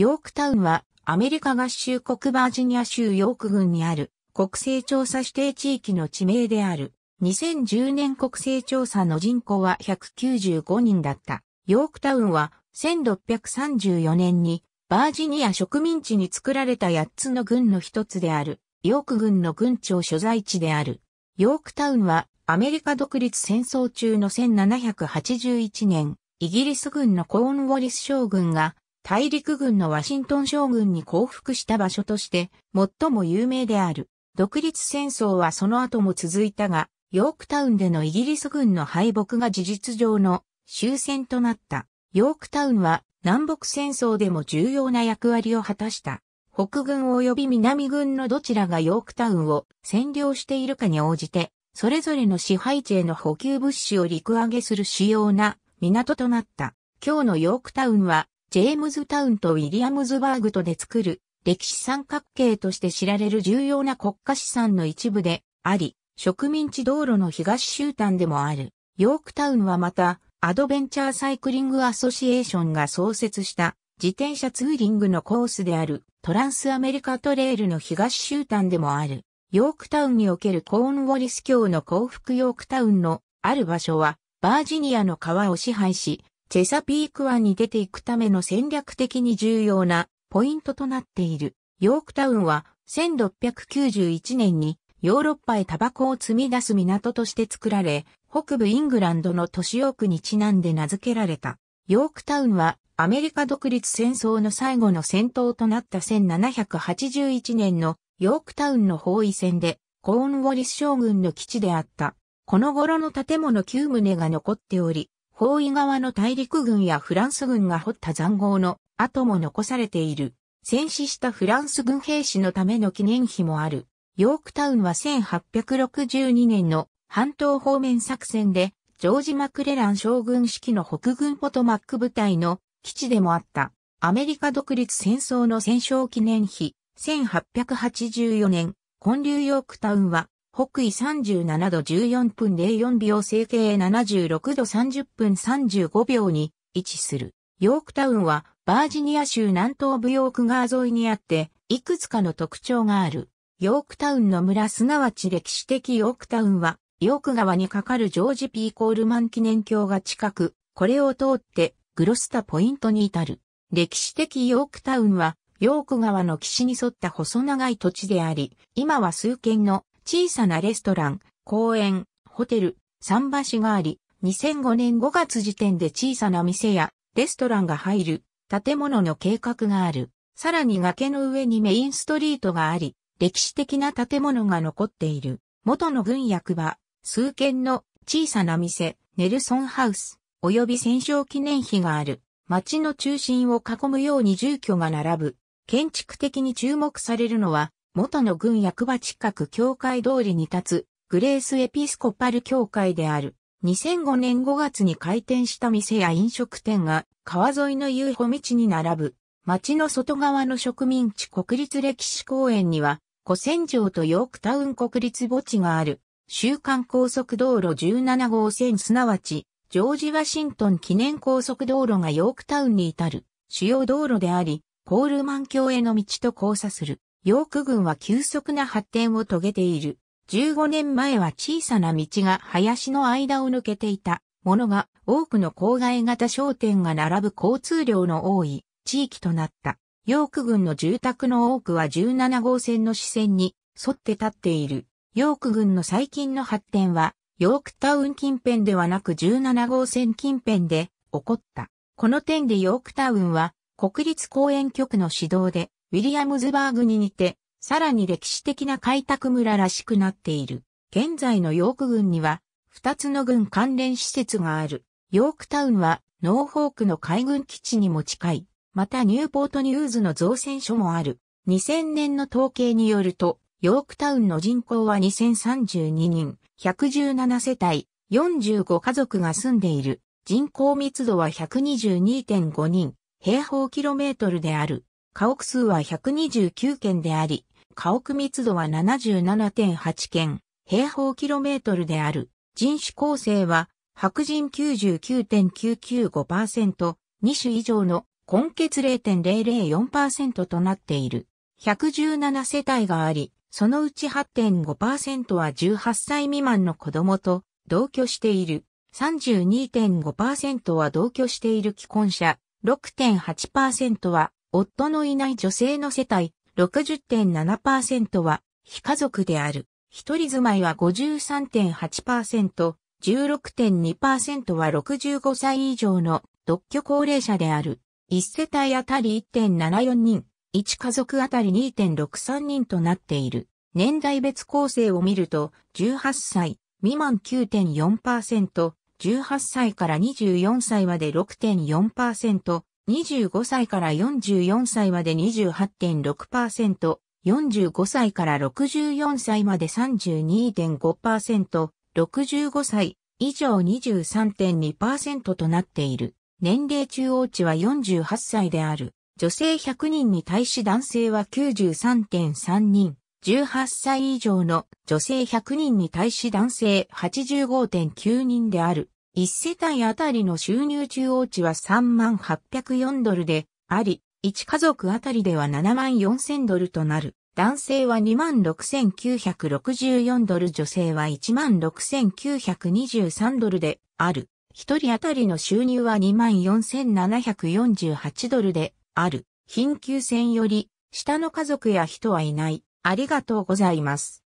ヨークタウンはアメリカ合衆国バージニア州ヨーク郡にある国勢調査指定地域の地名である。2010年国勢調査の人口は195人だった。ヨークタウンは1634年にバージニア植民地に作られた8つの郡の一つである。ヨーク郡の郡庁所在地である。ヨークタウンはアメリカ独立戦争中の1781年、イギリス軍のコーンウォリス将軍が大陸軍のワシントン将軍に降伏した場所として最も有名である。独立戦争はその後も続いたが、ヨークタウンでのイギリス軍の敗北が事実上の終戦となった。ヨークタウンは南北戦争でも重要な役割を果たした。北軍及び南軍のどちらがヨークタウンを占領しているかに応じて、それぞれの支配地への補給物資を陸揚げする主要な港となった。今日のヨークタウンはジェームズタウンとウィリアムズバーグとで作る歴史三角形として知られる重要な国家資産の一部であり、植民地道路の東終端でもある。ヨークタウンはまた、アドベンチャーサイクリングアソシエーションが創設した自転車ツーリングのコースであるトランスアメリカトレイルの東終端でもある。ヨークタウンにおけるコーンウォリス教の幸福ヨークタウンのある場所はバージニアの川を支配し、チェサピーク湾に出ていくための戦略的に重要なポイントとなっている。ヨークタウンは1691年にヨーロッパへタバコを積み出す港として作られ、北部イングランドの都市ヨークにちなんで名付けられた。ヨークタウンはアメリカ独立戦争の最後の戦闘となった1781年のヨークタウンの包囲戦でコーンウォリス将軍の基地であった。この頃の建物9棟が残っており、包囲側の大陸軍やフランス軍が掘った残壕の跡も残されている。戦死したフランス軍兵士のための記念碑もある。ヨークタウンは1862年の半島方面作戦で、ジョージ・マクレラン将軍式の北軍ポトマック部隊の基地でもあった。アメリカ独立戦争の戦勝記念碑、1884年、建立ヨークタウンは北緯37度14分04秒西経76度30分35秒に位置する。ヨークタウンはバージニア州南東部ヨーク川沿いにあって、いくつかの特徴がある。ヨークタウンの村すなわち歴史的ヨークタウンは、ヨーク川に架かるジョージ・ピー・コールマン記念橋が近く、これを通ってグロスタポイントに至る。歴史的ヨークタウンは、ヨーク川の岸に沿った細長い土地であり、今は数軒の小さなレストラン、公園、ホテル、桟橋があり、2005年5月時点で小さな店やレストランが入る建物の計画がある。さらに崖の上にメインストリートがあり、歴史的な建物が残っている。元の軍役場、数軒の小さな店、ネルソンハウス、及び戦勝記念碑がある。街の中心を囲むように住居が並ぶ。建築的に注目されるのは、元の軍役場近く教会通りに立つ、グレースエピスコパル教会である。2005年5月に開店した店や飲食店が川沿いの遊歩道に並ぶ。町の外側の植民地国立歴史公園には、古戦場とヨークタウン国立墓地がある。週刊高速道路17号線すなわち、ジョージ・ワシントン記念高速道路がヨークタウンに至る主要道路であり、コールマン橋への道と交差する。ヨーク郡は急速な発展を遂げている。15年前は小さな道が林の間を抜けていたものが多くの郊外型商店が並ぶ交通量の多い地域となった。ヨーク郡の住宅の多くは17号線の支線に沿って立っている。ヨーク郡の最近の発展は、ヨークタウン近辺ではなく17号線近辺で起こった。この点でヨークタウンは国立公園局の指導でウィリアムズバーグに似て、さらに歴史的な開拓村らしくなっている。現在のヨーク郡には、二つの郡関連施設がある。ヨークタウンは、ノーホークの海軍基地にも近い。またニューポートニューズの造船所もある。2000年の統計によると、ヨークタウンの人口は2032人、117世帯、45家族が住んでいる。人口密度は122.5人、平方キロメートルである。家屋数は129件であり、家屋密度は77.8件、平方キロメートルである。人種構成は、白人99.995%、2種以上の根血0.004%となっている。117世帯があり、そのうち8.5%は18歳未満の子供と同居している。32.5%は同居している既婚者、6.8%は夫のいない女性の世帯60.7%は非家族である。一人住まいは53.8%、16.2%は65歳以上の独居高齢者である。1世帯あたり1.74人、1家族あたり2.63人となっている。年代別構成を見ると、18歳未満9.4%、18歳から24歳まで6.4%、25歳から44歳まで28.6%、45歳から64歳まで32.5%、65歳以上23.2%となっている。年齢中央値は48歳である。女性100人に対し男性は93.3人。18歳以上の女性100人に対し男性85.9人である。1世帯あたりの収入中央値は3804ドルであり、1家族あたりでは74000ドルとなる。男性は26,964ドル、女性は16,923ドルである。一人あたりの収入は24,748ドルである。貧窮線より、下の家族や人はいない。ありがとうございます。